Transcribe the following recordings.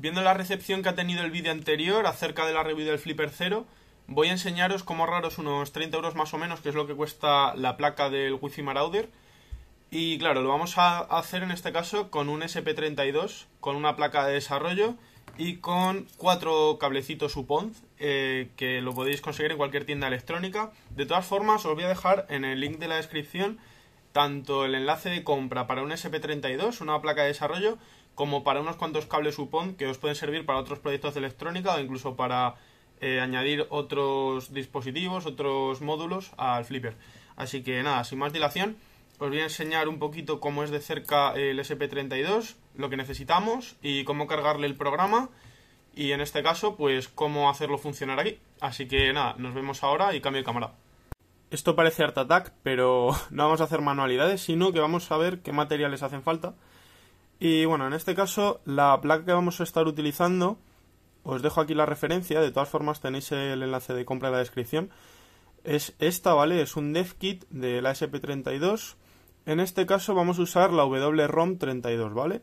Viendo la recepción que ha tenido el vídeo anterior acerca de la review del Flipper 0, voy a enseñaros cómo ahorraros unos 30 euros más o menos, que es lo que cuesta la placa del wi Marauder. Y claro, lo vamos a hacer en este caso con un SP32, con una placa de desarrollo y con cuatro cablecitos UPONZ eh, que lo podéis conseguir en cualquier tienda electrónica. De todas formas, os voy a dejar en el link de la descripción tanto el enlace de compra para un SP32, una placa de desarrollo, como para unos cuantos cables UPON que os pueden servir para otros proyectos de electrónica o incluso para eh, añadir otros dispositivos, otros módulos al Flipper. Así que nada, sin más dilación, os voy a enseñar un poquito cómo es de cerca el SP32, lo que necesitamos y cómo cargarle el programa y en este caso pues cómo hacerlo funcionar aquí. Así que nada, nos vemos ahora y cambio de cámara. Esto parece Art Attack, pero no vamos a hacer manualidades, sino que vamos a ver qué materiales hacen falta y bueno, en este caso, la placa que vamos a estar utilizando, os dejo aquí la referencia, de todas formas tenéis el enlace de compra en la descripción. Es esta, ¿vale? Es un dev kit de la SP32. En este caso vamos a usar la WROM 32, ¿vale?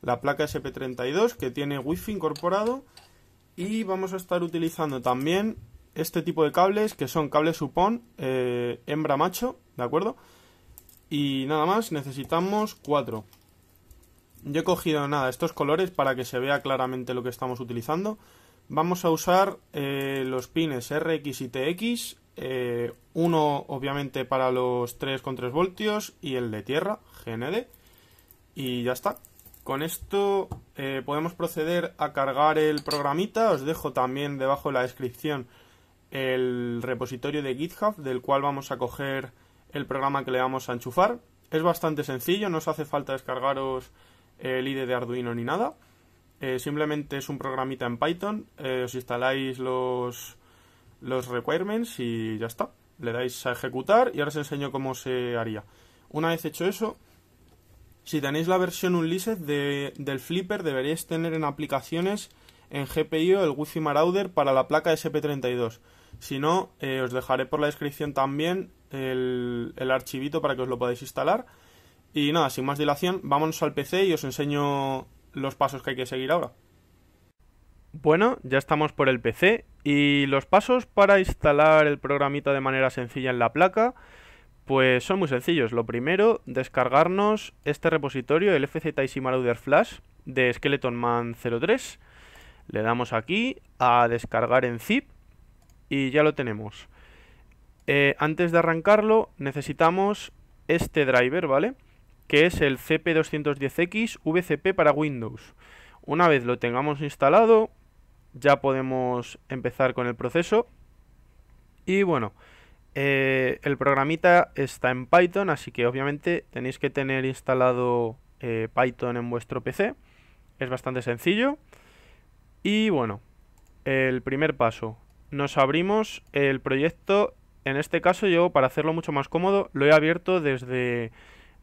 La placa SP32 que tiene Wi-Fi incorporado y vamos a estar utilizando también este tipo de cables que son cables supón eh, hembra macho, ¿de acuerdo? Y nada más, necesitamos cuatro. Yo he cogido nada, estos colores para que se vea claramente lo que estamos utilizando. Vamos a usar eh, los pines RX y TX, eh, uno obviamente para los 3,3 voltios y el de tierra, GND. Y ya está. Con esto eh, podemos proceder a cargar el programita. Os dejo también debajo en la descripción el repositorio de GitHub del cual vamos a coger el programa que le vamos a enchufar. Es bastante sencillo, no os hace falta descargaros el eh, IDE de Arduino ni nada. Eh, simplemente es un programita en Python, eh, os instaláis los, los requirements y ya está. Le dais a ejecutar y ahora os enseño cómo se haría. Una vez hecho eso, si tenéis la versión Unlisted de, del Flipper, deberíais tener en aplicaciones en GPIO el wi Marauder para la placa SP32. Si no, os dejaré por la descripción también el, el archivito para que os lo podáis instalar y nada, sin más dilación, vámonos al PC y os enseño los pasos que hay que seguir ahora. Bueno, ya estamos por el PC y los pasos para instalar el programita de manera sencilla en la placa pues son muy sencillos. Lo primero, descargarnos este repositorio, el FZ Marauder Flash de Skeleton Man 03. Le damos aquí a descargar en zip y ya lo tenemos. Eh, antes de arrancarlo necesitamos este driver, ¿vale? vale que es el CP210X VCP para Windows. Una vez lo tengamos instalado, ya podemos empezar con el proceso. Y bueno, eh, el programita está en Python, así que obviamente tenéis que tener instalado eh, Python en vuestro PC. Es bastante sencillo. Y bueno, el primer paso. Nos abrimos el proyecto. En este caso yo, para hacerlo mucho más cómodo, lo he abierto desde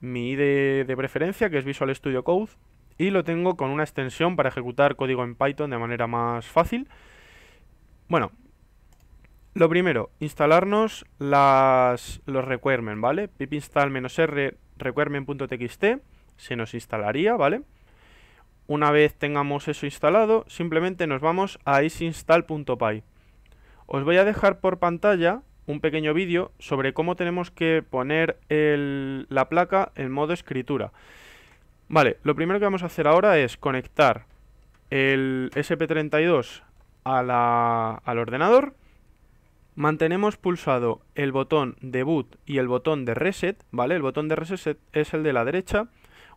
mi IDE de preferencia, que es Visual Studio Code, y lo tengo con una extensión para ejecutar código en Python de manera más fácil. Bueno, lo primero, instalarnos las, los requirements, ¿vale? pip install -r requirement.txt se nos instalaría, ¿vale? Una vez tengamos eso instalado, simplemente nos vamos a isinstall.py. Os voy a dejar por pantalla un pequeño vídeo sobre cómo tenemos que poner la placa en modo escritura. Vale, lo primero que vamos a hacer ahora es conectar el SP32 al ordenador. Mantenemos pulsado el botón de boot y el botón de reset, ¿vale? El botón de reset es el de la derecha.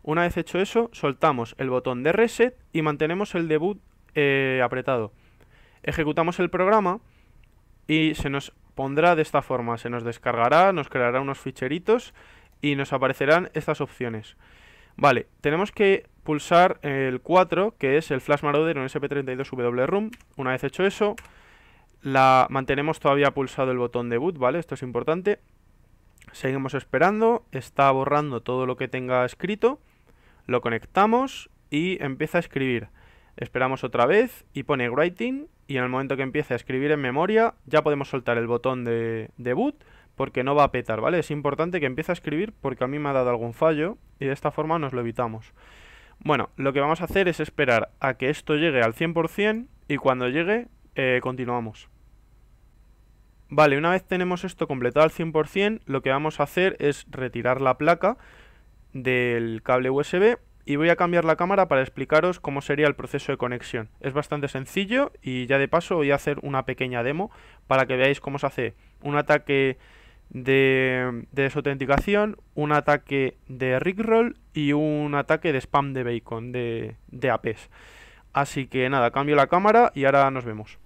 Una vez hecho eso, soltamos el botón de reset y mantenemos el de boot eh, apretado. Ejecutamos el programa y se nos pondrá de esta forma. Se nos descargará, nos creará unos ficheritos y nos aparecerán estas opciones. Vale, tenemos que pulsar el 4, que es el Flash Marauder en sp 32 room Una vez hecho eso, la mantenemos todavía pulsado el botón de boot, ¿vale? Esto es importante. Seguimos esperando, está borrando todo lo que tenga escrito, lo conectamos y empieza a escribir. Esperamos otra vez y pone writing y en el momento que empiece a escribir en memoria ya podemos soltar el botón de, boot porque no va a petar, ¿vale? Es importante que empiece a escribir porque a mí me ha dado algún fallo y de esta forma nos lo evitamos. Bueno, lo que vamos a hacer es esperar a que esto llegue al 100% y cuando llegue eh, continuamos. Vale, una vez tenemos esto completado al 100%, lo que vamos a hacer es retirar la placa del cable USB y voy a cambiar la cámara para explicaros cómo sería el proceso de conexión. Es bastante sencillo y ya de paso voy a hacer una pequeña demo para que veáis cómo se hace un ataque de, desautenticación, un ataque de Rickroll y un ataque de spam de bacon de, de APs. Así que nada, cambio la cámara y ahora nos vemos.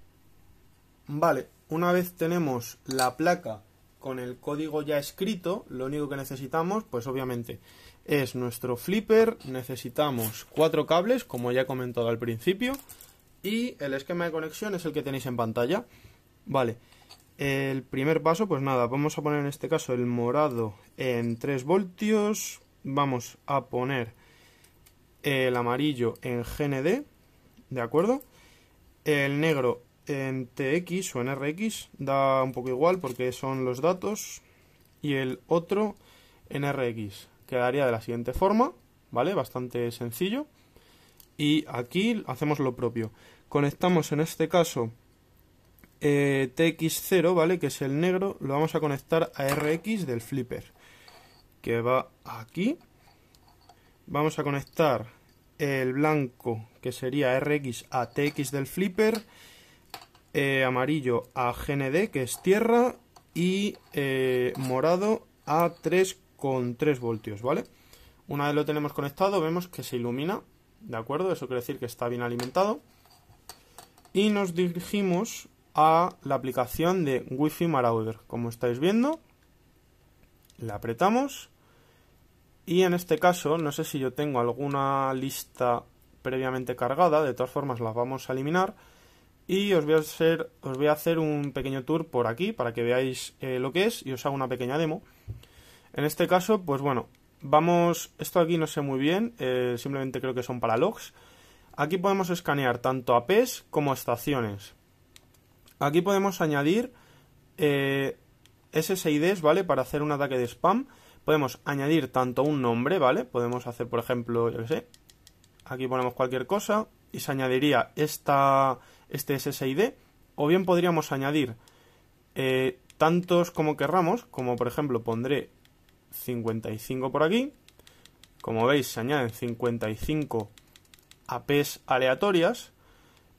Vale, una vez tenemos la placa con el código ya escrito, lo único que necesitamos, pues obviamente, es nuestro flipper, necesitamos cuatro cables, como ya he comentado al principio, y el esquema de conexión es el que tenéis en pantalla. Vale, el primer paso, pues nada, vamos a poner en este caso el morado en 3 voltios, vamos a poner el amarillo en GND, ¿de acuerdo? El negro en TX o en RX, da un poco igual porque son los datos, y el otro en RX, quedaría de la siguiente forma, ¿vale? Bastante sencillo. Y aquí hacemos lo propio. Conectamos en este caso eh, TX0, ¿vale? Que es el negro, lo vamos a conectar a RX del flipper, que va aquí. Vamos a conectar el blanco, que sería RX a TX del flipper, eh, amarillo a GND, que es tierra, y eh, morado a 3 con 3 voltios, ¿vale? Una vez lo tenemos conectado, vemos que se ilumina, ¿de acuerdo? Eso quiere decir que está bien alimentado. Y nos dirigimos a la aplicación de Wi-Fi Marauder. Como estáis viendo, la apretamos. Y en este caso, no sé si yo tengo alguna lista previamente cargada, de todas formas las vamos a eliminar. Y os voy a hacer, os voy a hacer un pequeño tour por aquí para que veáis eh, lo que es y os hago una pequeña demo. En este caso, pues bueno, vamos, esto aquí no sé muy bien, eh, simplemente creo que son para logs. Aquí podemos escanear tanto APs como estaciones. Aquí podemos añadir eh, SSIDs, ¿vale? Para hacer un ataque de spam. Podemos añadir tanto un nombre, ¿vale? Podemos hacer, por ejemplo, yo qué sé, aquí ponemos cualquier cosa y se añadiría esta, este SSID. O bien podríamos añadir eh, tantos como querramos, como por ejemplo pondré 55 por aquí. Como veis, se añaden 55 APs aleatorias.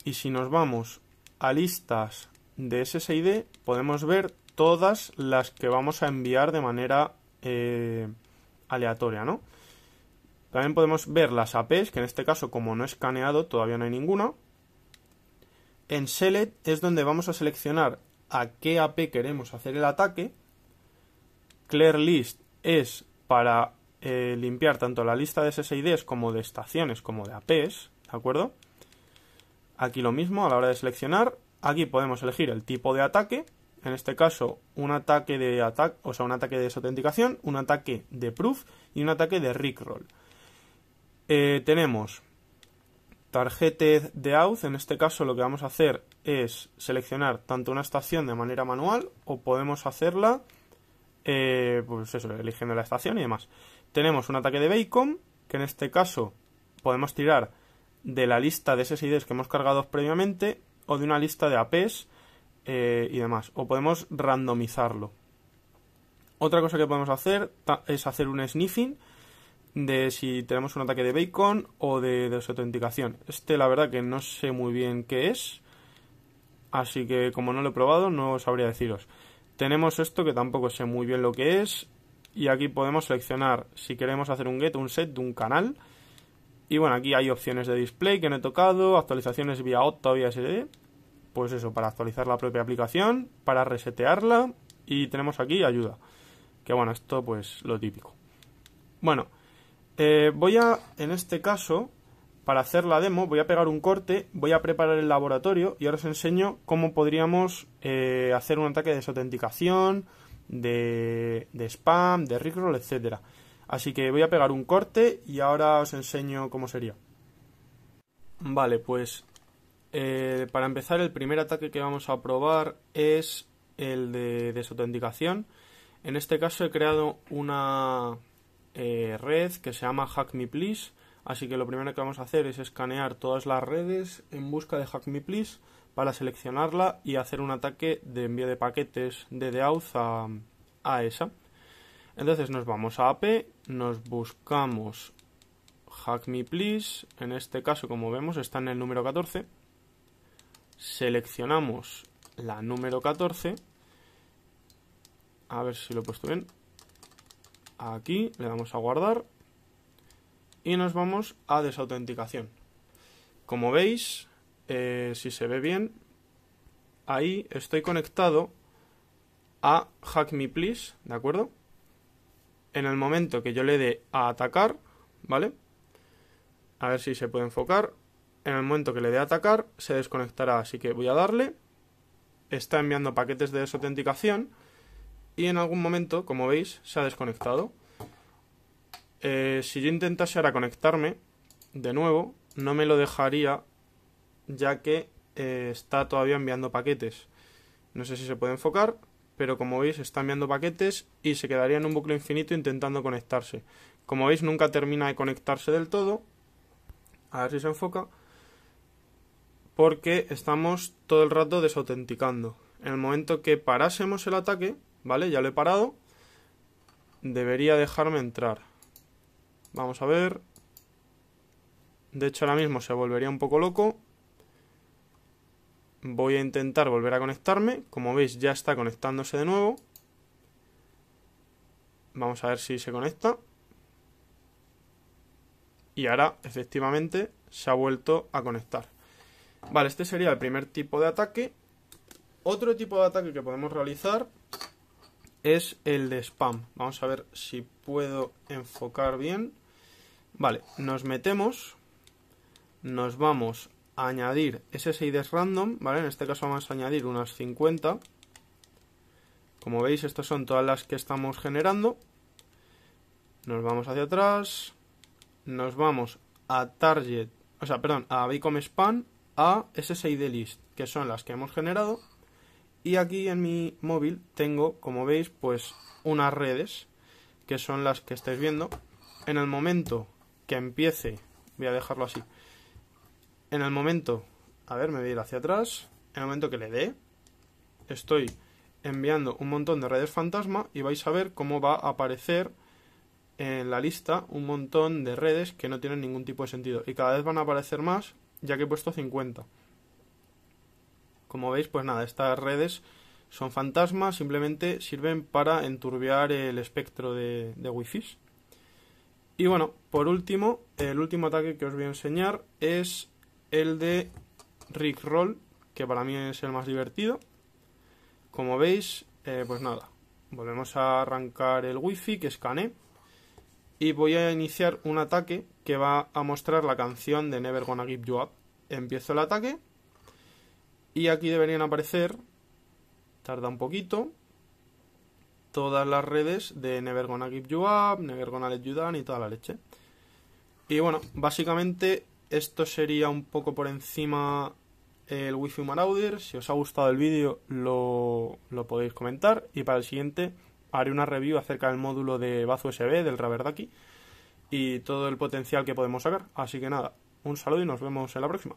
Y si nos vamos a listas de SSID, podemos ver todas las que vamos a enviar de manera eh, aleatoria, ¿no? También podemos ver las APs, que en este caso, como no he escaneado, todavía no hay ninguna. En Select es donde vamos a seleccionar a qué AP queremos hacer el ataque. Clear List es para eh, limpiar tanto la lista de SSIDs como de estaciones como de APs, ¿de acuerdo? Aquí lo mismo a la hora de seleccionar. Aquí podemos elegir el tipo de ataque. En este caso, un ataque de ataque, o sea, un ataque de desautenticación, un ataque de proof y un ataque de rickroll. Eh, tenemos tarjeta de out En este caso, lo que vamos a hacer es seleccionar tanto una estación de manera manual o podemos hacerla eh, pues eso, eligiendo la estación y demás. Tenemos un ataque de Bacon, que en este caso podemos tirar de la lista de SSIDs que hemos cargado previamente o de una lista de APs eh, y demás. O podemos randomizarlo. Otra cosa que podemos hacer es hacer un sniffing de si tenemos un ataque de bacon o de desautenticación. Este la verdad que no sé muy bien qué es, así que como no lo he probado no sabría deciros. Tenemos esto que tampoco sé muy bien lo que es. Y aquí podemos seleccionar si queremos hacer un get, un set de un canal. Y bueno, aquí hay opciones de display que no he tocado, actualizaciones vía Opta vía SD. Pues eso, para actualizar la propia aplicación, para resetearla. Y tenemos aquí ayuda. Que bueno, esto pues lo típico. Bueno, eh, voy a, en este caso, para hacer la demo voy a pegar un corte, voy a preparar el laboratorio y ahora os enseño cómo podríamos eh, hacer un ataque de desautenticación, de, spam, de rickroll, etcétera. Así que voy a pegar un corte y ahora os enseño cómo sería. Vale, pues eh, para empezar el primer ataque que vamos a probar es el de desautenticación. En este caso he creado una eh, red que se llama Hack Me Please Así que lo primero que vamos a hacer es escanear todas las redes en busca de Hack Please para seleccionarla y hacer un ataque de envío de paquetes de de a, a esa. Entonces nos vamos a AP, nos buscamos Hack en este caso como vemos está en el número 14, seleccionamos la número 14, a ver si lo he puesto bien, aquí le damos a guardar y nos vamos a desautenticación. Como veis, eh, si se ve bien, ahí estoy conectado a Hack Me Please, ¿de acuerdo? En el momento que yo le dé a atacar, ¿vale? A ver si se puede enfocar. En el momento que le dé a atacar, se desconectará, así que voy a darle. Está enviando paquetes de desautenticación y en algún momento, como veis, se ha desconectado. Eh, si yo intentase ahora conectarme, de nuevo, no me lo dejaría ya que eh, está todavía enviando paquetes. No sé si se puede enfocar, pero como veis está enviando paquetes y se quedaría en un bucle infinito intentando conectarse. Como veis nunca termina de conectarse del todo. A ver si se enfoca. Porque estamos todo el rato desautenticando. En el momento que parásemos el ataque, ¿vale? Ya lo he parado. Debería dejarme entrar. Vamos a ver. De hecho, ahora mismo se volvería un poco loco. Voy a intentar volver a conectarme. Como veis, ya está conectándose de nuevo. Vamos a ver si se conecta. Y ahora, efectivamente, se ha vuelto a conectar. Vale, este sería el primer tipo de ataque. Otro tipo de ataque que podemos realizar es el de spam. Vamos a ver si puedo enfocar bien. Vale, nos metemos, nos vamos a añadir SSIDs random, ¿vale? En este caso vamos a añadir unas 50. Como veis, estas son todas las que estamos generando. Nos vamos hacia atrás, nos vamos a target, o sea, perdón, a bicom Spam, a SSID list, que son las que hemos generado y aquí en mi móvil tengo, como veis, pues unas redes que son las que estáis viendo. En el momento que empiece, voy a dejarlo así. En el momento, a ver, me voy a ir hacia atrás. En el momento que le dé, estoy enviando un montón de redes fantasma y vais a ver cómo va a aparecer en la lista un montón de redes que no tienen ningún tipo de sentido. Y cada vez van a aparecer más, ya que he puesto 50. Como veis, pues nada, estas redes son fantasmas, simplemente sirven para enturbiar el espectro de, de Wi-Fi. Y bueno, por último, el último ataque que os voy a enseñar es el de Roll, que para mí es el más divertido. Como veis, eh, pues nada, volvemos a arrancar el Wi-Fi que escane. y voy a iniciar un ataque que va a mostrar la canción de Never Gonna Give You Up. Empiezo el ataque y aquí deberían aparecer, tarda un poquito, todas las redes de Never Gonna Give You Up, Never Let You Down y toda la leche. Y bueno, básicamente esto sería un poco por encima el Wi-Fi Marauder. Si os ha gustado el vídeo lo, podéis comentar y para el siguiente haré una review acerca del módulo de bazo USB del Raverdaki y todo el potencial que podemos sacar. Así que nada, un saludo y nos vemos en la próxima.